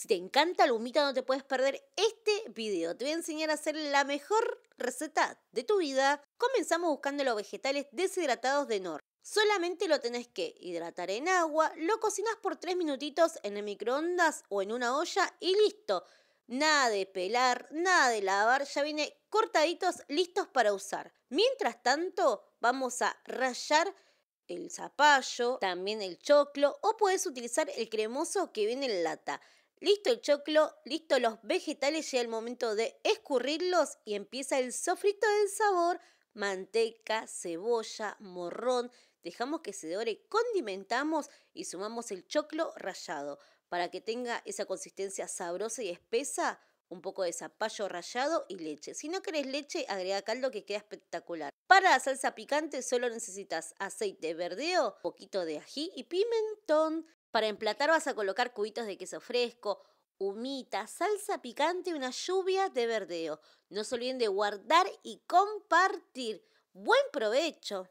Si te encanta la humita no te puedes perder este video. Te voy a enseñar a hacer la mejor receta de tu vida. Comenzamos buscando los vegetales deshidratados de Nor. Solamente lo tenés que hidratar en agua, lo cocinas por 3 minutitos en el microondas o en una olla y listo. Nada de pelar, nada de lavar, ya viene cortaditos listos para usar. Mientras tanto, vamos a rallar el zapallo, también el choclo o puedes utilizar el cremoso que viene en lata. Listo el choclo, listo los vegetales, llega el momento de escurrirlos y empieza el sofrito del sabor, manteca, cebolla, morrón, dejamos que se dore, condimentamos y sumamos el choclo rallado para que tenga esa consistencia sabrosa y espesa, un poco de zapallo rallado y leche. Si no querés leche, agrega caldo que queda espectacular. Para la salsa picante solo necesitas aceite verdeo, poquito de ají y pimentón. Para emplatar vas a colocar cubitos de queso fresco, humita, salsa picante y una lluvia de verdeo. No se olviden de guardar y compartir. ¡Buen provecho!